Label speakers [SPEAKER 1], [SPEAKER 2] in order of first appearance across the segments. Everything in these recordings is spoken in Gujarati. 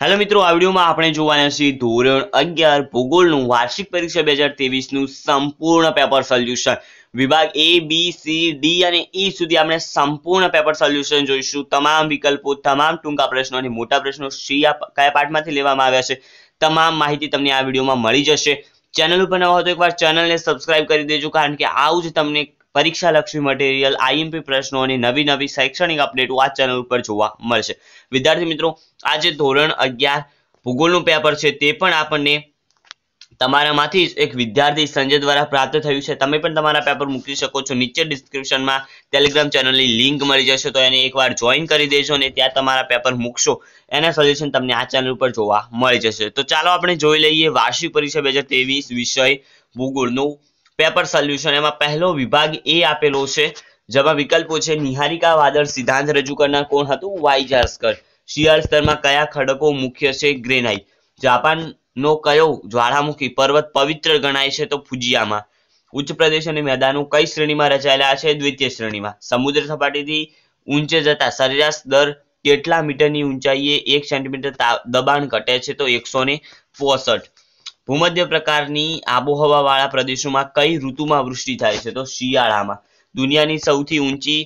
[SPEAKER 1] હેલો મિત્રો આ વિડીયોમાં આપણે જોવાના છીએ ધોરણ અગિયાર ભૂગોળનું વાર્ષિક પરીક્ષા બે હજાર તેવીસનું સંપૂર્ણ પેપર સોલ્યુશન વિભાગ એ બી સી ડી અને ઈ e સુધી આપણે સંપૂર્ણ પેપર સોલ્યુશન જોઈશું તમામ વિકલ્પો તમામ ટૂંકા પ્રશ્નો અને મોટા પ્રશ્નો સી કયા પાઠમાંથી લેવામાં આવ્યા છે તમામ માહિતી તમને આ વિડીયોમાં મળી જશે ચેનલ ઉપર નવા હોય તો એકવાર ચેનલને સબસ્ક્રાઇબ કરી દેજો કારણ કે આવું જ તમને પરીક્ષા લક્ષી મટીરિયલ આઈએમપી પ્રશ્નો અને નવી નવી શૈક્ષણિક અપડેટો આ ચેનલ ઉપર જોવા મળશે વિદ્યાર્થી મિત્રો આજે ધોરણ અગિયાર ભૂગોળનું પેપર છે તે પણ આપણને તમારામાંથી જ એક વિદ્યાર્થી સંજય દ્વારા પ્રાપ્ત થયું છે તમે પણ તમારા પેપર મૂકી શકો છો નીચે ડિસ્ક્રિપ્શનમાં ટેલિગ્રામ ચેનલની લિંક મળી જશે તો એને એકવાર જોઈન કરી દેજો અને ત્યાં તમારા પેપર મૂકશો એના સોલ્યુશન તમને આ ચેનલ ઉપર જોવા મળી જશે તો ચાલો આપણે જોઈ લઈએ વાર્ષિક પરીક્ષા બે વિષય ભૂગોળનું પેપર સોલ્યુશન એમાં પહેલો વિભાગ એ આપેલો છે જેમાં વિકલ્પો છે નિહારિકા વાદળ સિદ્ધાંત રજૂ કરનાર કોણ હતું વાઈ જાસ્કર શિયાળ સ્તરમાં કયા ખડકો મુખ્ય છે ગ્રેનાઇટ જાપાનનો કયો જ્વાળામુખી પર્વત પવિત્ર ગણાય છે તો ફુજિયામાં ઉચ્ચ પ્રદેશ અને મેદાનો કઈ શ્રેણીમાં રચાયેલા છે દ્વિતીય શ્રેણીમાં સમુદ્ર સપાટીથી ઊંચે જતા સરેરાશ દર કેટલા મીટરની ઊંચાઈએ એક સેન્ટીમીટર દબાણ ઘટે છે તો એકસો ને પોસઠ ભૂમધ્ય પ્રકારની આબોહવાવાળા પ્રદેશોમાં કઈ ઋતુમાં વૃષ્ટિ થાય છે તો શિયાળામાં દુનિયાની સૌથી ઊંચી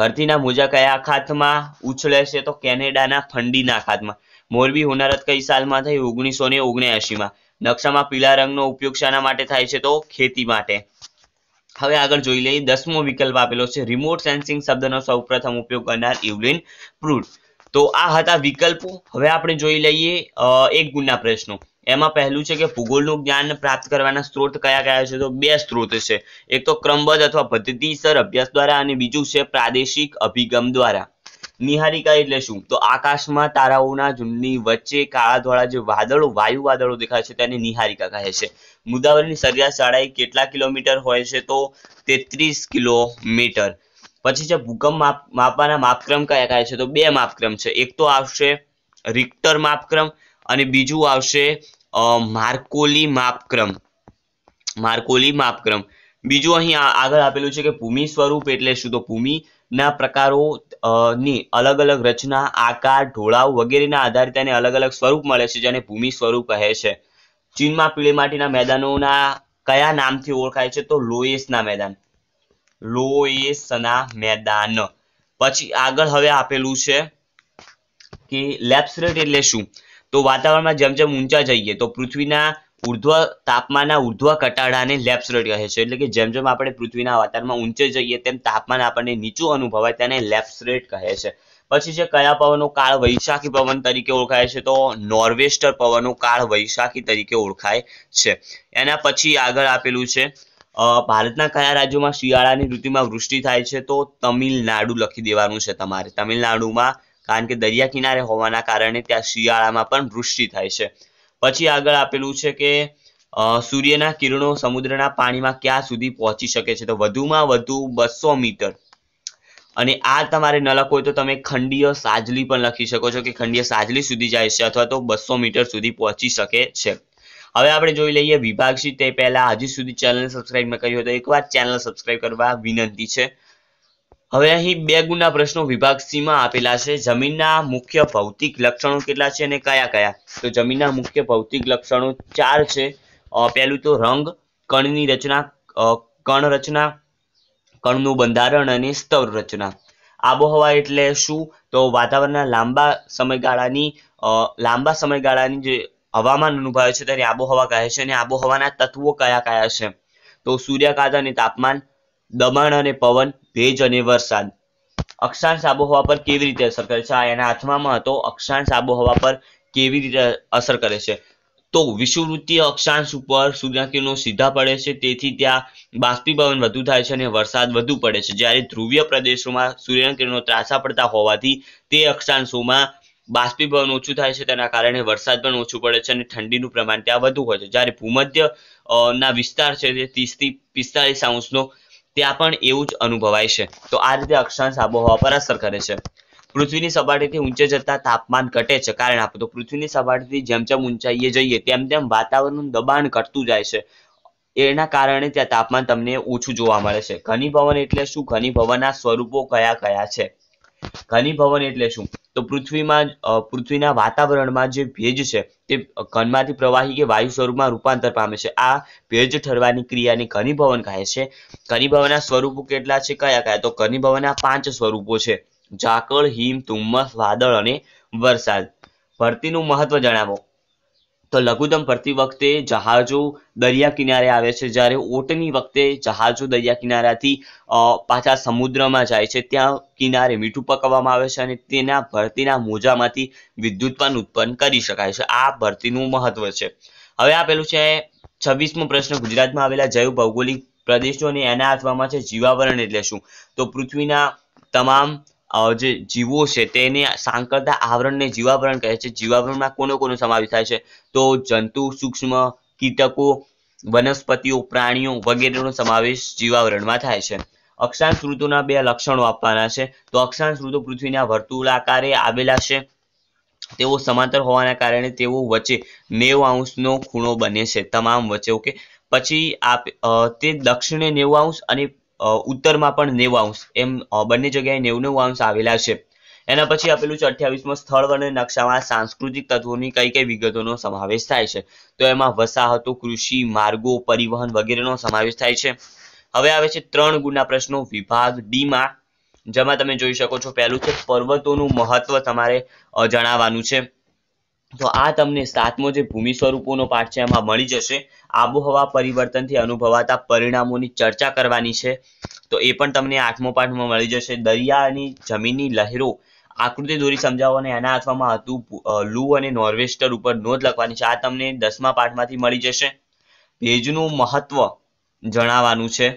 [SPEAKER 1] ભરતીના મોજા કયા ખાતમાં ઉછળે છે તો કેનેડાના ફંડીના ખાતમાં મોરબી હોનારત કઈ સાલમાં થઈ ઓગણીસો ને ઓગણએંશીમાં નકશામાં પીળા રંગનો ઉપયોગ શાના માટે થાય છે તો ખેતી માટે હવે આગળ જોઈ લઈએ દસમો વિકલ્પ આપેલો છે રિમોટ સેન્સિંગ શબ્દનો સૌપ્રથમ ઉપયોગ કરનાર ઇવલિન પ્રૂડ તો આ હતા વિકલ્પો હવે આપણે જોઈ લઈએ એક ગુણના પ્રશ્નો એમાં પહેલું છે કે ભૂગોળનું જ્ઞાન પ્રાપ્ત કરવાના સ્ત્રોત કયા કયા છે તો બે સ્ત્રોત છે એક તો ક્રમબદ્ધ અથવા પદ્ધતિસર અભ્યાસ દ્વારા અને બીજું છે પ્રાદેશિક અભિગમ દ્વારા નિહારિકા એટલે શું તો આકાશમાં તારાઓના ઝુંડની વચ્ચે કાળા ધોળા જે વાદળો વાયુ વાદળો દેખાય છે તેને નિહારિકા કહે છે મુદાવરની સરેરાશ જાડાઈ કેટલા કિલોમીટર હોય છે તો તેત્રીસ કિલોમીટર પછી છે ભૂકંપ માપ માપવાના માપક્રમ કયા કયા છે તો બે માપક્રમ છે એક તો આવશે રિક્ટર માપક્રમ અને બીજું આવશે માર્કોલી માપક્રમ માર્કોલી માપક્રમ બીજું અહીં આગળ આપેલું છે કે ભૂમિ સ્વરૂપ એટલે શું તો ભૂમિના પ્રકારો ની અલગ અલગ રચના આકાર ઢોળાવ વગેરેના આધારે તેને અલગ અલગ સ્વરૂપ મળે છે જેને ભૂમિ સ્વરૂપ કહે છે ચીનમાં પીળી માટીના મેદાનોના કયા નામથી ઓળખાય છે તો લોએસના મેદાન લોએસના મેદાન પછી આગળ હવે આપેલું છે કે લેપ્સ એટલે શું તો વાતાવરણમાં જેમ જેમ ઊંચા જઈએ તો પૃથ્વીના ઉર્ધ્વ તાપમાનના ઉર્ધ્વ ઘટાડાને લેપ્સ રેટ કહે છે એટલે કે જેમ જેમ આપણે પૃથ્વીના વાતાવરણમાં ઊંચે જઈએ તેમ તાપમાન આપણને નીચું અનુભવાય તેને લેપ્સ રેટ કહે છે પછી છે કયા પવનો કાળ વૈશાખી પવન તરીકે ઓળખાય છે તો નોર્વેસ્ટર પવનો કાળ વૈશાખી તરીકે ઓળખાય છે એના પછી આગળ આપેલું છે ભારતના કયા રાજ્યોમાં શિયાળાની ઋતુમાં વૃષ્ટિ થાય છે તો તમિલનાડુ લખી દેવાનું છે તમારે તમિલનાડુમાં કારણ કે દરિયા કિનારે હોવાના કારણે ત્યાં શિયાળામાં પણ વૃષ્ટિ થાય છે પછી આગળ આપેલું છે કે સૂર્યના કિરણો સમુદ્રના પાણીમાં ક્યાં સુધી પહોંચી શકે છે તો વધુમાં વધુ બસો મીટર અને આ તમારે ન લખો તો તમે ખંડીય સાજલી પણ લખી શકો છો કે ખંડીય સાજલી સુધી જાય છે અથવા તો બસો મીટર સુધી પહોંચી શકે છે હવે આપણે જોઈ લઈએ વિભાગશી તે પહેલા હજી સુધી ચેનલ સબસ્ક્રાઇબ ન કરી હોય તો એકવાર ચેનલ સબસ્ક્રાઇબ કરવા વિનંતી છે હવે અહીં બે ગુણના પ્રશ્નો વિભાગ સીમાં આપેલા છે જમીનના મુખ્ય ભૌતિક લક્ષણો કેટલા છે અને કયા કયા તો જમીનના મુખ્ય ભૌતિક લક્ષણો ચાર છે પહેલું તો રંગ કણની રચના કણ રચના કણનું બંધારણ અને સ્તર રચના આબોહવા એટલે શું તો વાતાવરણના લાંબા સમયગાળાની લાંબા સમયગાળાની જે હવામાન અનુભવે છે ત્યારે આબોહવા કહે છે અને આબોહવાના તત્વો કયા કયા છે તો સૂર્યકાંત અને તાપમાન દબાણ અને પવન ભેજ અને વરસાદ અક્ષાંશ આબોહવા પર કેવી રીતે અસર કરે છે એના હાથમાં હતો અક્ષાંશ આબોહવા પર કેવી રીતે અસર કરે છે તો વિષુવવૃત્તીય અક્ષાંશ ઉપર સૂર્યકિરણો સીધા પડે છે તેથી ત્યાં બાષ્પીભવન વધુ થાય છે અને વરસાદ વધુ પડે છે જ્યારે ધ્રુવીય પ્રદેશોમાં સૂર્યકિરણો ત્રાસા પડતા હોવાથી તે અક્ષાંશોમાં બાષ્પીભવન ઓછું થાય છે તેના કારણે વરસાદ પણ ઓછું પડે છે અને ઠંડીનું પ્રમાણ ત્યાં વધુ હોય છે જ્યારે ભૂમધ્ય ના વિસ્તાર છે તે ત્રીસથી પિસ્તાળીસ અંશનો ત્યાં પણ એવું જ અનુભવાય છે તો આ રીતે અક્ષાંશ આબોહવા પર અસર કરે છે પૃથ્વીની સપાટીથી ઊંચે જતા તાપમાન ઘટે છે કારણ આપો તો પૃથ્વીની સપાટીથી જેમ જેમ ઊંચાઈએ જઈએ તેમ તેમ વાતાવરણનું દબાણ ઘટતું જાય છે એના કારણે ત્યાં તાપમાન તમને ઓછું જોવા મળે છે ઘનીભવન એટલે શું ઘનીભવનના સ્વરૂપો કયા કયા છે ઘનીભવન એટલે શું તો પૃથ્વીમાં પૃથ્વીના વાતાવરણમાં જે ભેજ છે તે ઘનમાંથી પ્રવાહી કે વાયુ સ્વરૂપમાં રૂપાંતર પામે છે આ ભેજ ઠરવાની ક્રિયાને ઘનીભવન કહે છે ઘનીભવનના સ્વરૂપો કેટલા છે કયા કયા તો ઘનીભવનના પાંચ સ્વરૂપો છે ઝાકળ હિમ ધુમ્મસ વાદળ અને વરસાદ ભરતીનું મહત્વ જણાવો તો લઘુત્તમ ભરતી વખતે જહાજો દરિયા કિનારે આવે છે જ્યારે ઓટની વખતે જહાજો દરિયા કિનારાથી પાછા સમુદ્રમાં જાય છે ત્યાં કિનારે મીઠું પકવવામાં આવે છે અને તેના ભરતીના મોજામાંથી વિદ્યુત પણ ઉત્પન્ન કરી શકાય છે આ ભરતીનું મહત્વ છે હવે આપેલું છે છવ્વીસમો પ્રશ્ન ગુજરાતમાં આવેલા જૈવ ભૌગોલિક પ્રદેશો અને એના અથવામાં છે જીવાવરણ એટલે શું તો પૃથ્વીના તમામ જે જીવો છે તેને સાંકળતા આવરણને જીવાવરણ કહે છે જીવાવરણમાં કોનો કોનો સમાવેશ થાય છે તો જંતુ સૂક્ષ્મ કીટકો વનસ્પતિઓ પ્રાણીઓ વગેરેનો સમાવેશ જીવાવરણમાં થાય છે અક્ષાંશ ઋતુના બે લક્ષણો આપવાના છે તો અક્ષાંશ ઋતુ પૃથ્વીના વર્તુળાકારે આવેલા છે તેઓ સમાંતર હોવાના કારણે તેઓ વચ્ચે નેવ અંશનો ખૂણો બને છે તમામ વચ્ચે ઓકે પછી આપ તે દક્ષિણે નેવું અંશ અને ઉત્તરમાં પણ નેવું અંશ એમ બંને જગ્યાએ નેવું નેવું અંશ આવેલા છે એના પછી આપેલું છે અઠ્યાવીસમાં સ્થળ અને નકશામાં સાંસ્કૃતિક તત્વોની કઈ કઈ વિગતોનો સમાવેશ થાય છે તો એમાં વસાહતો કૃષિ માર્ગો પરિવહન વગેરેનો સમાવેશ થાય છે હવે આવે છે ત્રણ ગુણના પ્રશ્નો વિભાગ ડીમાં જેમાં તમે જોઈ શકો છો પહેલું છે પર્વતોનું મહત્વ તમારે જણાવવાનું છે તો આ તમને સાતમો જે ભૂમિ સ્વરૂપોનો પાઠ છે એમાં મળી જશે આબોહવા પરિવર્તનથી અનુભવાતા પરિણામોની ચર્ચા કરવાની છે તો એ પણ તમને આઠમો પાઠમાં મળી જશે દરિયાની જમીનની લહેરો આકૃતિ દોરી સમજાવો અને એના અથવામાં હતું લૂ અને નોર્વેસ્ટર ઉપર નોંધ લખવાની છે આ તમને દસમા પાઠમાંથી મળી જશે ભેજનું મહત્વ જણાવવાનું છે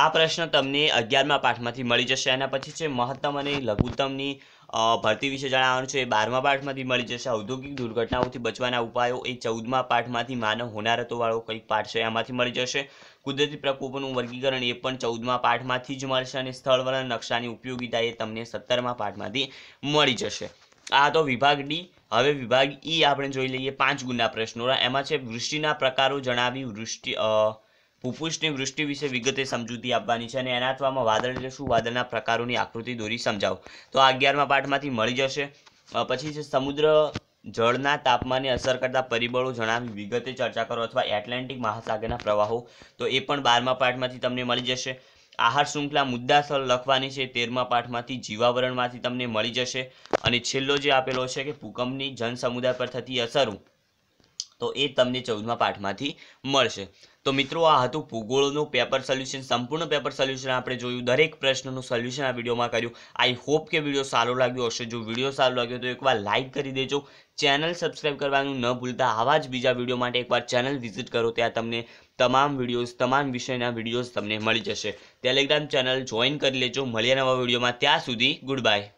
[SPEAKER 1] આ પ્રશ્ન તમને અગિયારમા પાઠમાંથી મળી જશે એના પછી છે મહત્તમ અને લઘુત્તમની ભરતી વિશે જણાવવાનું છે એ બારમા પાઠમાંથી મળી જશે ઔદ્યોગિક દુર્ઘટનાઓથી બચવાના ઉપાયો એ ચૌદમા પાઠમાંથી માનવ હોનારતોવાળો કંઈક પાઠ છે એમાંથી મળી જશે કુદરતી પ્રકોપોનું વર્ગીકરણ એ પણ ચૌદમા પાઠમાંથી જ મળશે અને સ્થળ વલણ નકશાની ઉપયોગીતા એ તમને સત્તરમા પાઠમાંથી મળી જશે આ તો વિભાગ ડી હવે વિભાગ ઈ આપણે જોઈ લઈએ પાંચ ગુના પ્રશ્નો એમાં છે વૃષ્ટિના પ્રકારો જણાવી વૃષ્ટિ ફૂફૂસની વૃષ્ટિ વિશે વિગતે સમજૂતી આપવાની છે અને એનાથવામાં વાદળ એટલે શું વાદળના પ્રકારોની આકૃતિ દોરી સમજાવો તો આ અગિયારમા પાઠમાંથી મળી જશે પછી છે સમુદ્ર જળના તાપમાનને અસર કરતા પરિબળો જણાવી વિગતે ચર્ચા કરો અથવા એટલાન્ટિક મહાસાગરના પ્રવાહો તો એ પણ બારમા પાઠમાંથી તમને મળી જશે આહાર શૃંખલા મુદ્દાસર લખવાની છે તેરમા પાઠમાંથી જીવાવરણમાંથી તમને મળી જશે અને છેલ્લો જે આપેલો છે કે ભૂકંપની જનસમુદાય પર થતી અસરો તો એ તમને ચૌદમા પાઠમાંથી મળશે તો મિત્રો આ હતું ભૂગોળનું પેપર સોલ્યુશન સંપૂર્ણ પેપર સોલ્યુશન આપણે જોયું દરેક પ્રશ્નનું સોલ્યુશન આ વિડીયોમાં કર્યું આઈ હોપ કે વિડીયો સારો લાગ્યો હશે જો વિડીયો સારો લાગ્યો તો એકવાર લાઇક કરી દેજો ચેનલ સબસ્ક્રાઇબ કરવાનું ન ભૂલતા આવા જ બીજા વિડીયો માટે એકવાર ચેનલ વિઝિટ કરો ત્યાં તમને તમામ વિડીયોઝ તમામ વિષયના વિડીયોઝ તમને મળી જશે ટેલિગ્રામ ચેનલ જોઈન કરી લેજો મળીએ નવા વિડીયોમાં ત્યાં સુધી ગુડ બાય